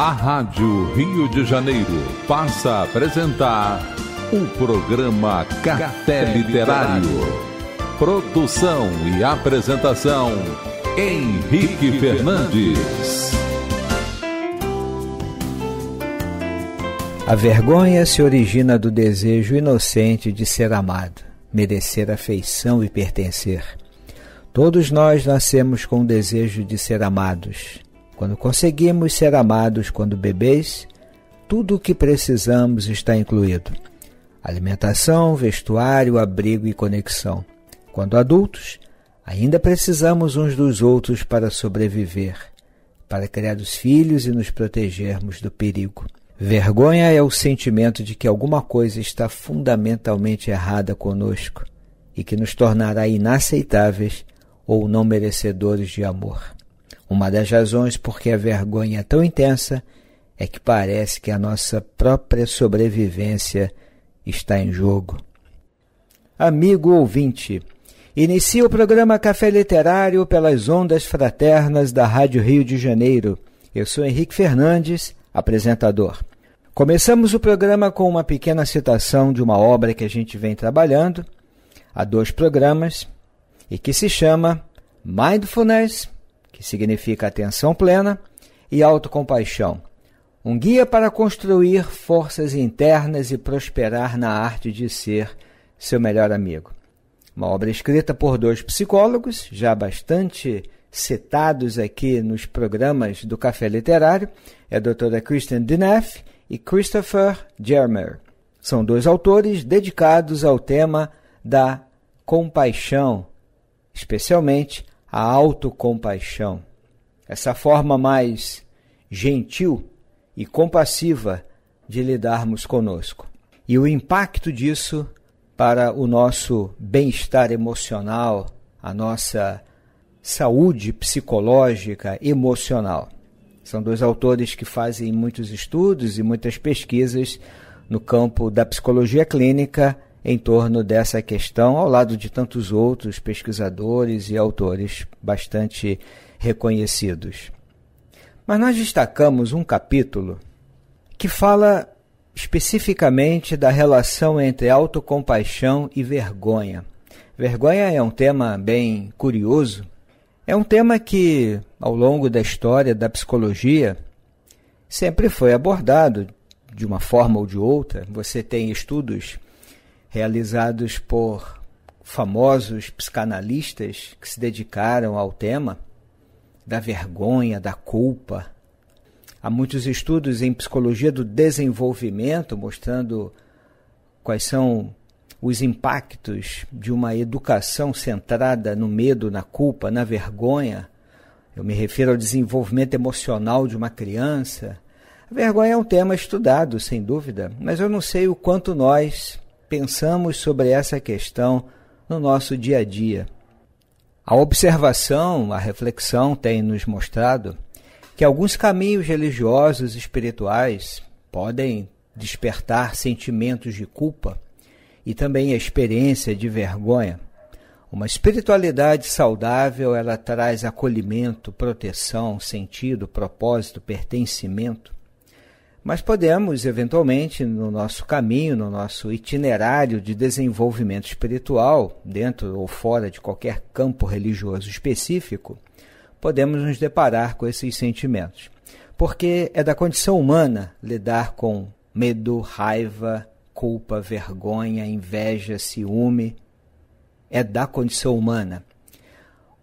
A Rádio Rio de Janeiro passa a apresentar o programa Café Literário. Produção e apresentação Henrique Fernandes. A vergonha se origina do desejo inocente de ser amado, merecer afeição e pertencer. Todos nós nascemos com o desejo de ser amados, quando conseguimos ser amados quando bebês, tudo o que precisamos está incluído: alimentação, vestuário, abrigo e conexão. Quando adultos, ainda precisamos uns dos outros para sobreviver, para criar os filhos e nos protegermos do perigo. Vergonha é o sentimento de que alguma coisa está fundamentalmente errada conosco e que nos tornará inaceitáveis ou não merecedores de amor. Uma das razões por que a vergonha é tão intensa é que parece que a nossa própria sobrevivência está em jogo. Amigo ouvinte, inicia o programa Café Literário pelas ondas fraternas da Rádio Rio de Janeiro. Eu sou Henrique Fernandes, apresentador. Começamos o programa com uma pequena citação de uma obra que a gente vem trabalhando há dois programas e que se chama Mindfulness que significa atenção plena, e autocompaixão. Um guia para construir forças internas e prosperar na arte de ser seu melhor amigo. Uma obra escrita por dois psicólogos, já bastante citados aqui nos programas do Café Literário, é a doutora Kristen Dineff e Christopher Germer. São dois autores dedicados ao tema da compaixão, especialmente a autocompaixão, essa forma mais gentil e compassiva de lidarmos conosco. E o impacto disso para o nosso bem-estar emocional, a nossa saúde psicológica, emocional. São dois autores que fazem muitos estudos e muitas pesquisas no campo da psicologia clínica em torno dessa questão, ao lado de tantos outros pesquisadores e autores bastante reconhecidos. Mas nós destacamos um capítulo que fala especificamente da relação entre autocompaixão e vergonha. Vergonha é um tema bem curioso. É um tema que, ao longo da história da psicologia, sempre foi abordado de uma forma ou de outra. Você tem estudos realizados por famosos psicanalistas que se dedicaram ao tema da vergonha, da culpa. Há muitos estudos em psicologia do desenvolvimento mostrando quais são os impactos de uma educação centrada no medo, na culpa, na vergonha. Eu me refiro ao desenvolvimento emocional de uma criança. A vergonha é um tema estudado, sem dúvida, mas eu não sei o quanto nós pensamos sobre essa questão no nosso dia a dia. A observação, a reflexão tem nos mostrado que alguns caminhos religiosos espirituais podem despertar sentimentos de culpa e também a experiência de vergonha. Uma espiritualidade saudável, ela traz acolhimento, proteção, sentido, propósito, pertencimento mas podemos, eventualmente, no nosso caminho, no nosso itinerário de desenvolvimento espiritual, dentro ou fora de qualquer campo religioso específico, podemos nos deparar com esses sentimentos. Porque é da condição humana lidar com medo, raiva, culpa, vergonha, inveja, ciúme. É da condição humana.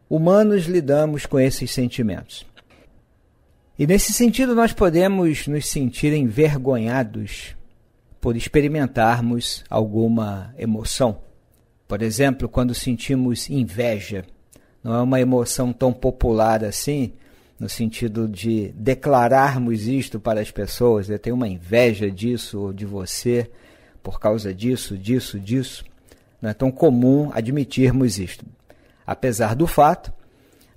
Humanos lidamos com esses sentimentos. E nesse sentido, nós podemos nos sentir envergonhados por experimentarmos alguma emoção. Por exemplo, quando sentimos inveja, não é uma emoção tão popular assim, no sentido de declararmos isto para as pessoas, eu né? tenho uma inveja disso ou de você por causa disso, disso, disso. Não é tão comum admitirmos isto. Apesar do fato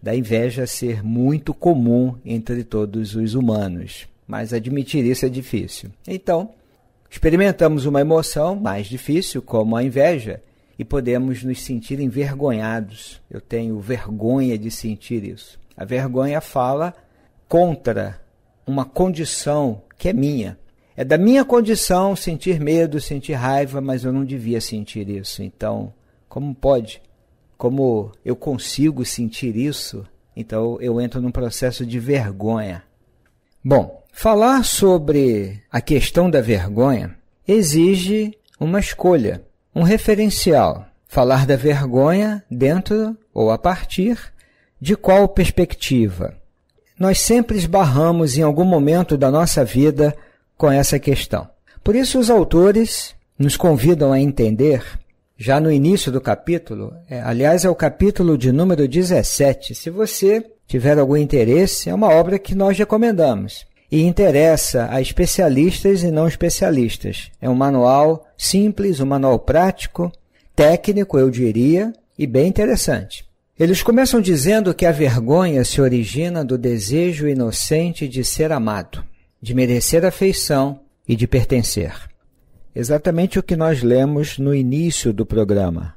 da inveja ser muito comum entre todos os humanos, mas admitir isso é difícil. Então, experimentamos uma emoção mais difícil, como a inveja, e podemos nos sentir envergonhados. Eu tenho vergonha de sentir isso. A vergonha fala contra uma condição que é minha. É da minha condição sentir medo, sentir raiva, mas eu não devia sentir isso. Então, como pode? como eu consigo sentir isso, então eu entro num processo de vergonha. Bom, falar sobre a questão da vergonha exige uma escolha, um referencial. Falar da vergonha dentro ou a partir de qual perspectiva? Nós sempre esbarramos em algum momento da nossa vida com essa questão. Por isso, os autores nos convidam a entender já no início do capítulo. É, aliás, é o capítulo de número 17. Se você tiver algum interesse, é uma obra que nós recomendamos e interessa a especialistas e não especialistas. É um manual simples, um manual prático, técnico, eu diria, e bem interessante. Eles começam dizendo que a vergonha se origina do desejo inocente de ser amado, de merecer afeição e de pertencer exatamente o que nós lemos no início do programa.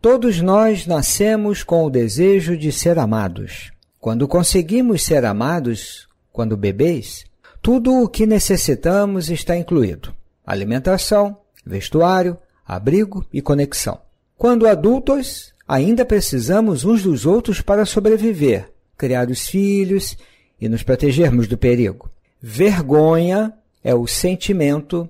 Todos nós nascemos com o desejo de ser amados. Quando conseguimos ser amados, quando bebês, tudo o que necessitamos está incluído: alimentação, vestuário, abrigo e conexão. Quando adultos, ainda precisamos uns dos outros para sobreviver, criar os filhos e nos protegermos do perigo. Vergonha é o sentimento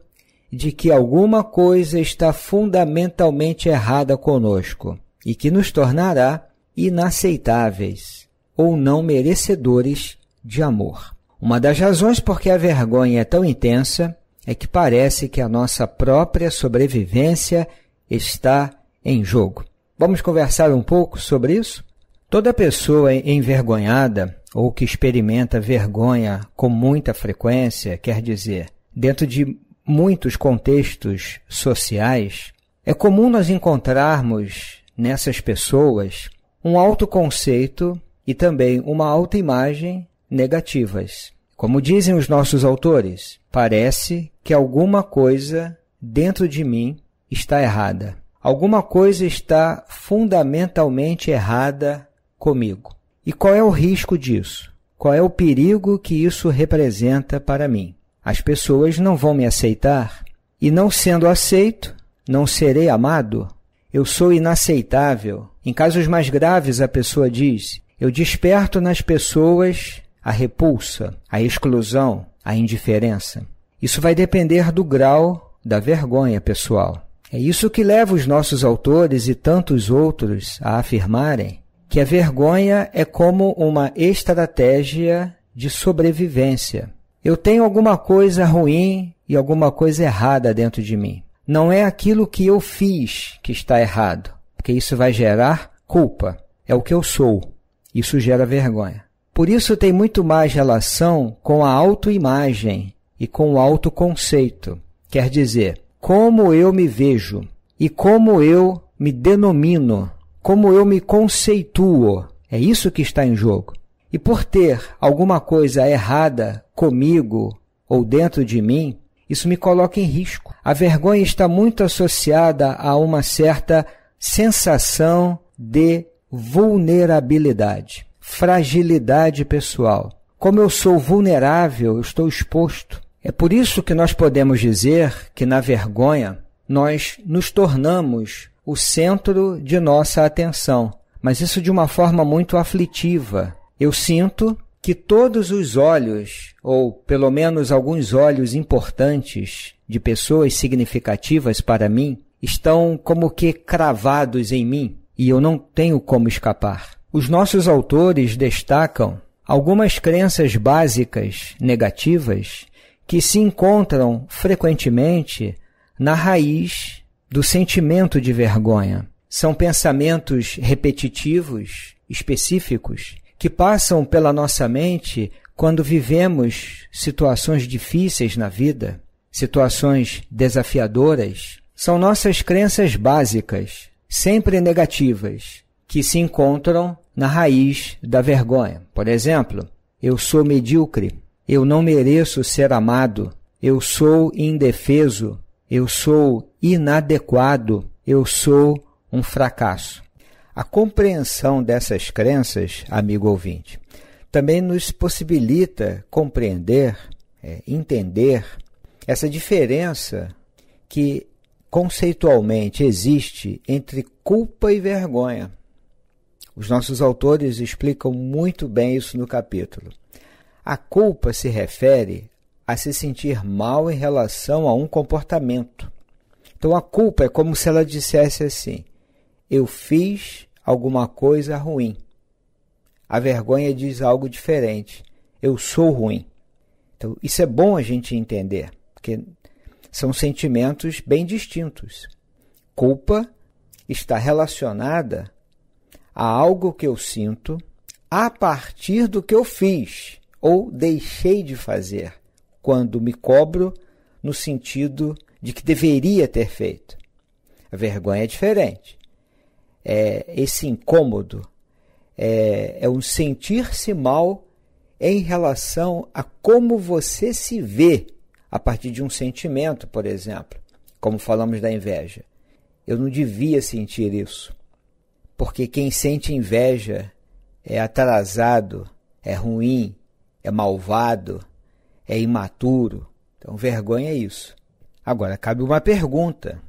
de que alguma coisa está fundamentalmente errada conosco e que nos tornará inaceitáveis ou não merecedores de amor. Uma das razões por que a vergonha é tão intensa é que parece que a nossa própria sobrevivência está em jogo. Vamos conversar um pouco sobre isso? Toda pessoa envergonhada ou que experimenta vergonha com muita frequência, quer dizer, dentro de muitos contextos sociais, é comum nós encontrarmos nessas pessoas um autoconceito e também uma autoimagem negativas. Como dizem os nossos autores, parece que alguma coisa dentro de mim está errada. Alguma coisa está fundamentalmente errada comigo. E qual é o risco disso? Qual é o perigo que isso representa para mim? As pessoas não vão me aceitar. E não sendo aceito, não serei amado. Eu sou inaceitável. Em casos mais graves, a pessoa diz: Eu desperto nas pessoas a repulsa, a exclusão, a indiferença. Isso vai depender do grau da vergonha pessoal. É isso que leva os nossos autores e tantos outros a afirmarem que a vergonha é como uma estratégia de sobrevivência. Eu tenho alguma coisa ruim e alguma coisa errada dentro de mim. Não é aquilo que eu fiz que está errado, porque isso vai gerar culpa. É o que eu sou. Isso gera vergonha. Por isso tem muito mais relação com a autoimagem e com o autoconceito. Quer dizer, como eu me vejo e como eu me denomino, como eu me conceituo. É isso que está em jogo. E por ter alguma coisa errada comigo ou dentro de mim, isso me coloca em risco. A vergonha está muito associada a uma certa sensação de vulnerabilidade, fragilidade pessoal. Como eu sou vulnerável, eu estou exposto. É por isso que nós podemos dizer que na vergonha nós nos tornamos o centro de nossa atenção, mas isso de uma forma muito aflitiva, eu sinto que todos os olhos, ou pelo menos alguns olhos importantes de pessoas significativas para mim, estão como que cravados em mim e eu não tenho como escapar. Os nossos autores destacam algumas crenças básicas negativas que se encontram frequentemente na raiz do sentimento de vergonha. São pensamentos repetitivos, específicos, que passam pela nossa mente quando vivemos situações difíceis na vida, situações desafiadoras, são nossas crenças básicas, sempre negativas, que se encontram na raiz da vergonha. Por exemplo, eu sou medíocre, eu não mereço ser amado, eu sou indefeso, eu sou inadequado, eu sou um fracasso. A compreensão dessas crenças, amigo ouvinte, também nos possibilita compreender, é, entender essa diferença que conceitualmente existe entre culpa e vergonha. Os nossos autores explicam muito bem isso no capítulo. A culpa se refere a se sentir mal em relação a um comportamento. Então a culpa é como se ela dissesse assim: eu fiz alguma coisa ruim. A vergonha diz algo diferente. Eu sou ruim. Então, isso é bom a gente entender, porque são sentimentos bem distintos. Culpa está relacionada a algo que eu sinto a partir do que eu fiz ou deixei de fazer, quando me cobro no sentido de que deveria ter feito. A vergonha é diferente é, esse incômodo, é, é um sentir-se mal em relação a como você se vê a partir de um sentimento, por exemplo, como falamos da inveja. Eu não devia sentir isso, porque quem sente inveja é atrasado, é ruim, é malvado, é imaturo. Então, vergonha é isso. Agora, cabe uma pergunta.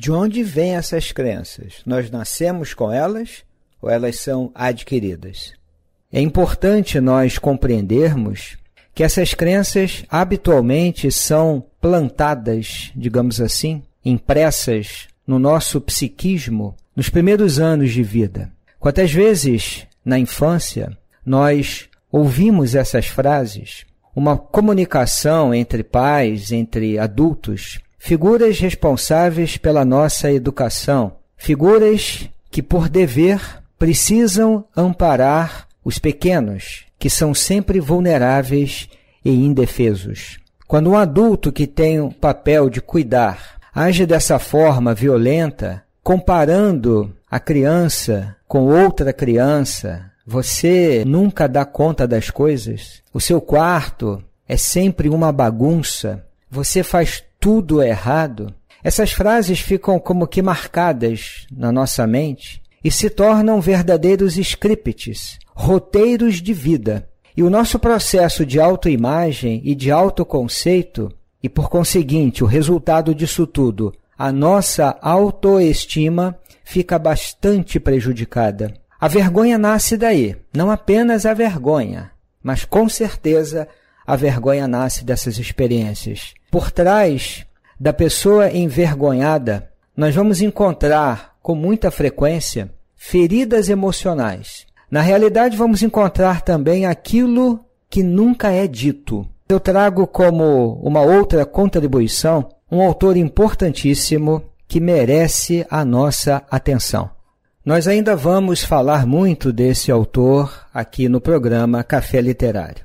De onde vêm essas crenças? Nós nascemos com elas ou elas são adquiridas? É importante nós compreendermos que essas crenças habitualmente são plantadas, digamos assim, impressas no nosso psiquismo nos primeiros anos de vida. Quantas vezes na infância nós ouvimos essas frases? Uma comunicação entre pais, entre adultos, figuras responsáveis pela nossa educação, figuras que, por dever, precisam amparar os pequenos, que são sempre vulneráveis e indefesos. Quando um adulto que tem o papel de cuidar age dessa forma violenta, comparando a criança com outra criança, você nunca dá conta das coisas. O seu quarto é sempre uma bagunça. Você faz tudo errado, essas frases ficam como que marcadas na nossa mente e se tornam verdadeiros scripts, roteiros de vida. E o nosso processo de autoimagem e de autoconceito, e por conseguinte o resultado disso tudo, a nossa autoestima, fica bastante prejudicada. A vergonha nasce daí, não apenas a vergonha, mas com certeza a vergonha nasce dessas experiências. Por trás da pessoa envergonhada, nós vamos encontrar com muita frequência feridas emocionais. Na realidade, vamos encontrar também aquilo que nunca é dito. Eu trago como uma outra contribuição um autor importantíssimo que merece a nossa atenção. Nós ainda vamos falar muito desse autor aqui no programa Café Literário.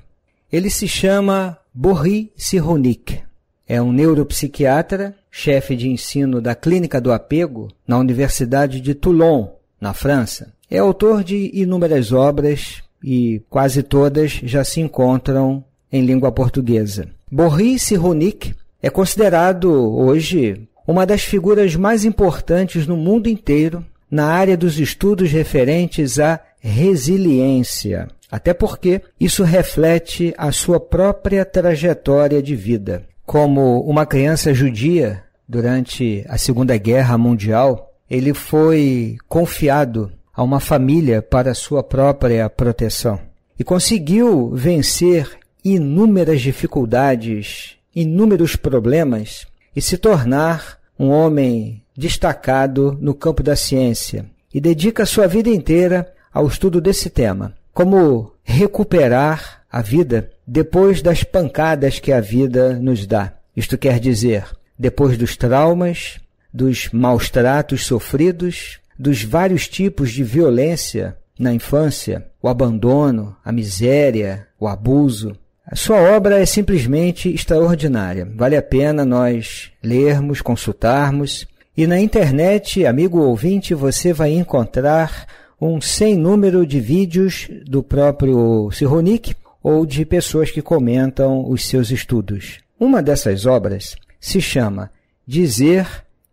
Ele se chama Borri Cyrulnik é um neuropsiquiatra, chefe de ensino da Clínica do Apego na Universidade de Toulon, na França. É autor de inúmeras obras e quase todas já se encontram em língua portuguesa. Boris Cyrulnik é considerado hoje uma das figuras mais importantes no mundo inteiro na área dos estudos referentes à resiliência, até porque isso reflete a sua própria trajetória de vida como uma criança judia durante a Segunda Guerra Mundial, ele foi confiado a uma família para sua própria proteção e conseguiu vencer inúmeras dificuldades, inúmeros problemas e se tornar um homem destacado no campo da ciência e dedica sua vida inteira ao estudo desse tema, como recuperar a vida depois das pancadas que a vida nos dá. Isto quer dizer, depois dos traumas, dos maus tratos sofridos, dos vários tipos de violência na infância, o abandono, a miséria, o abuso. A sua obra é simplesmente extraordinária. Vale a pena nós lermos, consultarmos. E na internet, amigo ouvinte, você vai encontrar um sem número de vídeos do próprio Cyrulnik ou de pessoas que comentam os seus estudos. Uma dessas obras se chama Dizer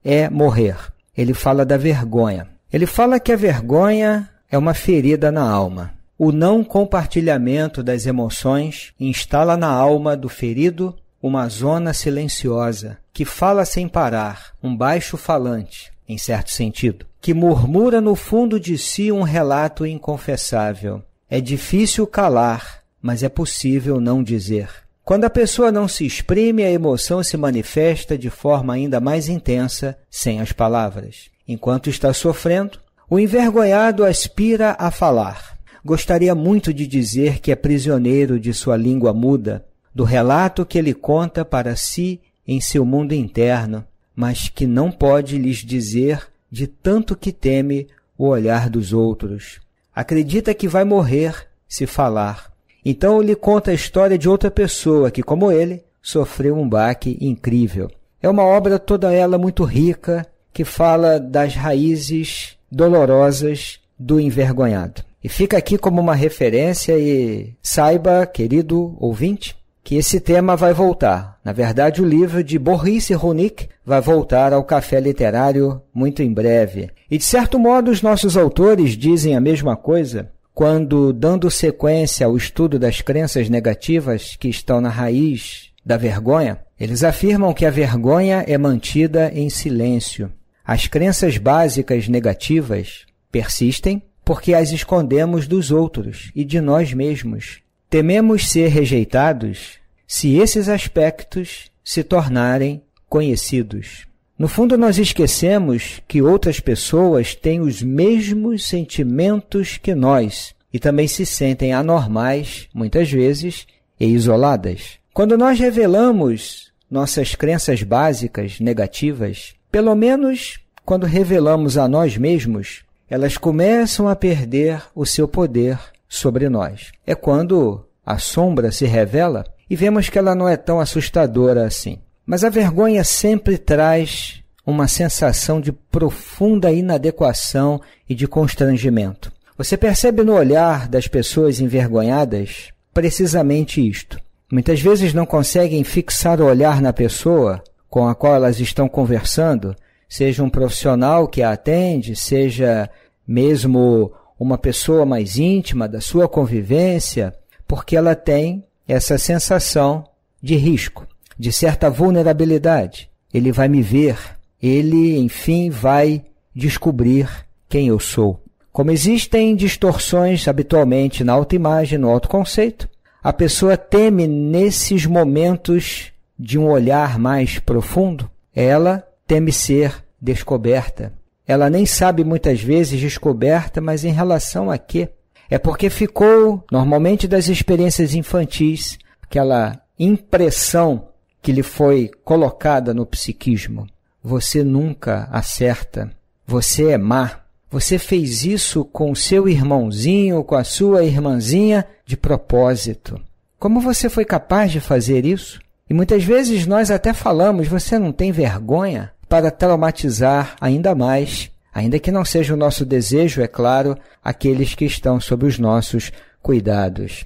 é Morrer. Ele fala da vergonha. Ele fala que a vergonha é uma ferida na alma. O não compartilhamento das emoções instala na alma do ferido uma zona silenciosa que fala sem parar, um baixo falante, em certo sentido, que murmura no fundo de si um relato inconfessável. É difícil calar mas é possível não dizer. Quando a pessoa não se exprime, a emoção se manifesta de forma ainda mais intensa sem as palavras. Enquanto está sofrendo, o envergonhado aspira a falar. Gostaria muito de dizer que é prisioneiro de sua língua muda, do relato que ele conta para si em seu mundo interno, mas que não pode lhes dizer de tanto que teme o olhar dos outros. Acredita que vai morrer se falar então ele conta a história de outra pessoa que, como ele, sofreu um baque incrível. É uma obra toda ela muito rica, que fala das raízes dolorosas do envergonhado. E fica aqui como uma referência e saiba, querido ouvinte, que esse tema vai voltar. Na verdade, o livro de Boris Ronick vai voltar ao café literário muito em breve. E de certo modo, os nossos autores dizem a mesma coisa quando, dando sequência ao estudo das crenças negativas que estão na raiz da vergonha, eles afirmam que a vergonha é mantida em silêncio. As crenças básicas negativas persistem porque as escondemos dos outros e de nós mesmos. Tememos ser rejeitados se esses aspectos se tornarem conhecidos. No fundo, nós esquecemos que outras pessoas têm os mesmos sentimentos que nós e também se sentem anormais, muitas vezes, e isoladas. Quando nós revelamos nossas crenças básicas negativas, pelo menos quando revelamos a nós mesmos, elas começam a perder o seu poder sobre nós. É quando a sombra se revela e vemos que ela não é tão assustadora assim. Mas a vergonha sempre traz uma sensação de profunda inadequação e de constrangimento. Você percebe no olhar das pessoas envergonhadas precisamente isto. Muitas vezes não conseguem fixar o olhar na pessoa com a qual elas estão conversando, seja um profissional que a atende, seja mesmo uma pessoa mais íntima da sua convivência, porque ela tem essa sensação de risco de certa vulnerabilidade. Ele vai me ver, ele, enfim, vai descobrir quem eu sou. Como existem distorções habitualmente na autoimagem, no autoconceito, a pessoa teme nesses momentos de um olhar mais profundo, ela teme ser descoberta. Ela nem sabe muitas vezes descoberta, mas em relação a quê? É porque ficou, normalmente das experiências infantis, aquela impressão que lhe foi colocada no psiquismo. Você nunca acerta. Você é má. Você fez isso com seu irmãozinho, com a sua irmãzinha, de propósito. Como você foi capaz de fazer isso? E muitas vezes nós até falamos, você não tem vergonha para traumatizar ainda mais, ainda que não seja o nosso desejo, é claro, aqueles que estão sob os nossos cuidados.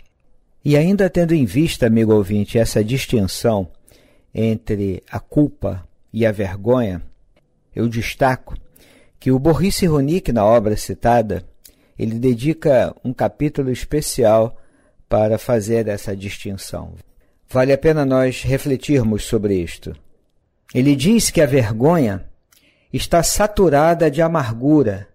E ainda tendo em vista, amigo ouvinte, essa distinção entre a culpa e a vergonha, eu destaco que o Boris Cyrulnik, na obra citada, ele dedica um capítulo especial para fazer essa distinção. Vale a pena nós refletirmos sobre isto. Ele diz que a vergonha está saturada de amargura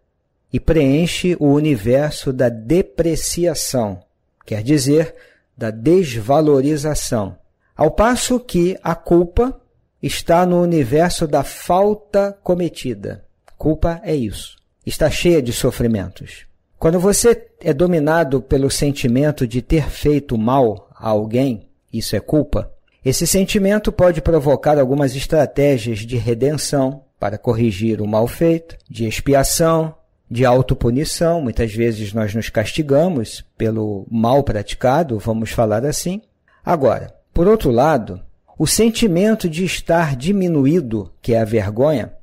e preenche o universo da depreciação, quer dizer, da desvalorização. Ao passo que a culpa está no universo da falta cometida. Culpa é isso. Está cheia de sofrimentos. Quando você é dominado pelo sentimento de ter feito mal a alguém, isso é culpa, esse sentimento pode provocar algumas estratégias de redenção para corrigir o mal feito, de expiação, de autopunição. Muitas vezes nós nos castigamos pelo mal praticado, vamos falar assim. Agora, por outro lado, o sentimento de estar diminuído, que é a vergonha,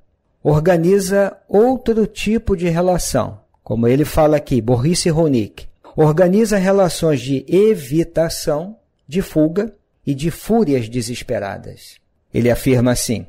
organiza outro tipo de relação, como ele fala aqui, Boris Ronick, Organiza relações de evitação, de fuga e de fúrias desesperadas. Ele afirma assim: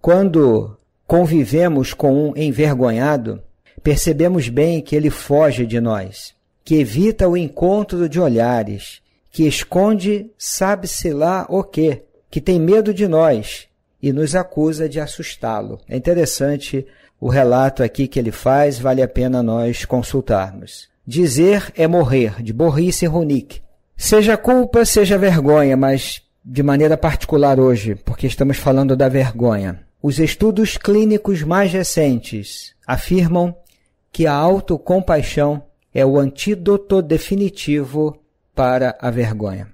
quando convivemos com um envergonhado, percebemos bem que ele foge de nós, que evita o encontro de olhares, que esconde sabe-se lá o quê, que tem medo de nós e nos acusa de assustá-lo. É interessante o relato aqui que ele faz, vale a pena nós consultarmos. Dizer é morrer, de Boris e Ronick. Seja culpa, seja vergonha, mas de maneira particular hoje, porque estamos falando da vergonha. Os estudos clínicos mais recentes afirmam que a autocompaixão é o antídoto definitivo para a vergonha.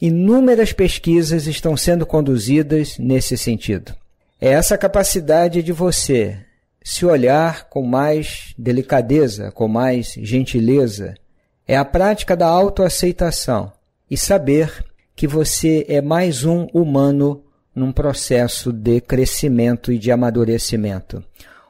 Inúmeras pesquisas estão sendo conduzidas nesse sentido. É essa capacidade de você se olhar com mais delicadeza, com mais gentileza, é a prática da autoaceitação e saber que você é mais um humano num processo de crescimento e de amadurecimento.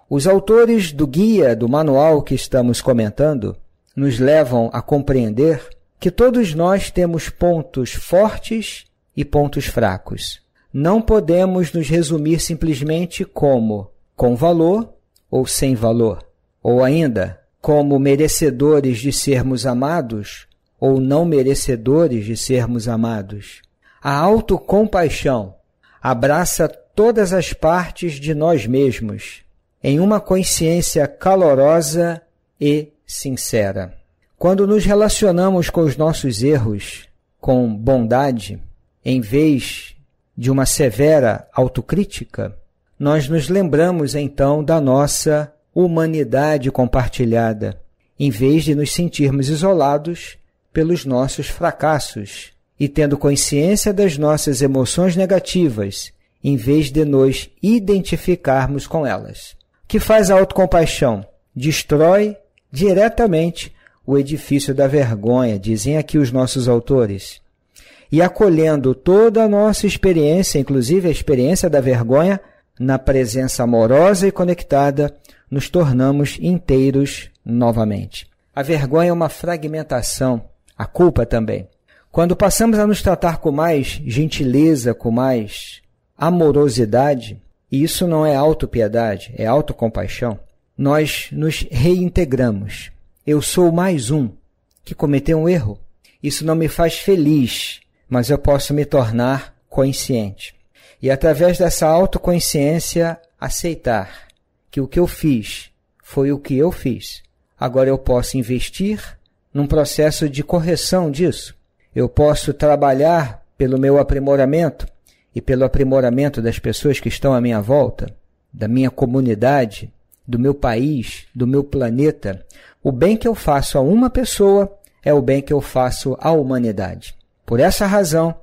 Os autores do guia, do manual que estamos comentando, nos levam a compreender que todos nós temos pontos fortes e pontos fracos. Não podemos nos resumir simplesmente como com valor ou sem valor, ou ainda como merecedores de sermos amados ou não merecedores de sermos amados. A autocompaixão abraça todas as partes de nós mesmos em uma consciência calorosa e sincera. Quando nos relacionamos com os nossos erros com bondade, em vez de uma severa autocrítica, nós nos lembramos então da nossa humanidade compartilhada, em vez de nos sentirmos isolados pelos nossos fracassos e tendo consciência das nossas emoções negativas, em vez de nos identificarmos com elas. O que faz a autocompaixão? Destrói diretamente o edifício da vergonha, dizem aqui os nossos autores. E acolhendo toda a nossa experiência, inclusive a experiência da vergonha, na presença amorosa e conectada, nos tornamos inteiros novamente. A vergonha é uma fragmentação, a culpa também. Quando passamos a nos tratar com mais gentileza, com mais amorosidade, e isso não é autopiedade, é autocompaixão, nós nos reintegramos. Eu sou mais um que cometeu um erro. Isso não me faz feliz, mas eu posso me tornar consciente. E através dessa autoconsciência, aceitar que o que eu fiz foi o que eu fiz. Agora eu posso investir num processo de correção disso. Eu posso trabalhar pelo meu aprimoramento e pelo aprimoramento das pessoas que estão à minha volta, da minha comunidade, do meu país, do meu planeta, o bem que eu faço a uma pessoa é o bem que eu faço à humanidade. Por essa razão,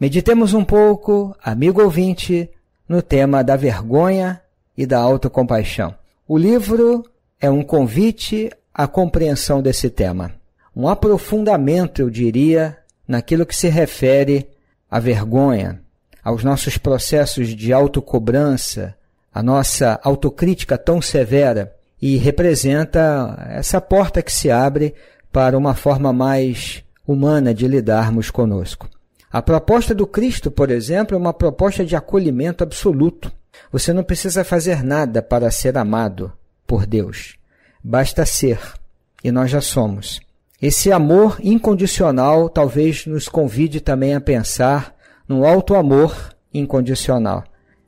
meditemos um pouco, amigo ouvinte, no tema da vergonha e da autocompaixão. O livro é um convite à compreensão desse tema, um aprofundamento, eu diria, naquilo que se refere à vergonha, aos nossos processos de autocobrança, a nossa autocrítica tão severa e representa essa porta que se abre para uma forma mais humana de lidarmos conosco. A proposta do Cristo, por exemplo, é uma proposta de acolhimento absoluto. Você não precisa fazer nada para ser amado por Deus. Basta ser, e nós já somos. Esse amor incondicional talvez nos convide também a pensar no alto amor incondicional.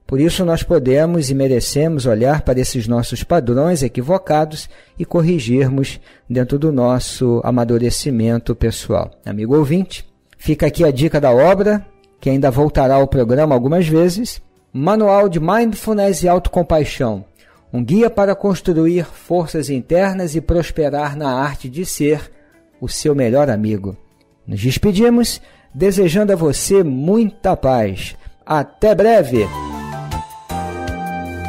Por isso, nós podemos e merecemos olhar para esses nossos padrões equivocados e corrigirmos dentro do nosso amadurecimento pessoal. Amigo ouvinte, fica aqui a dica da obra, que ainda voltará ao programa algumas vezes: Manual de Mindfulness e Autocompaixão um guia para construir forças internas e prosperar na arte de ser o seu melhor amigo. Nos despedimos desejando a você muita paz. Até breve!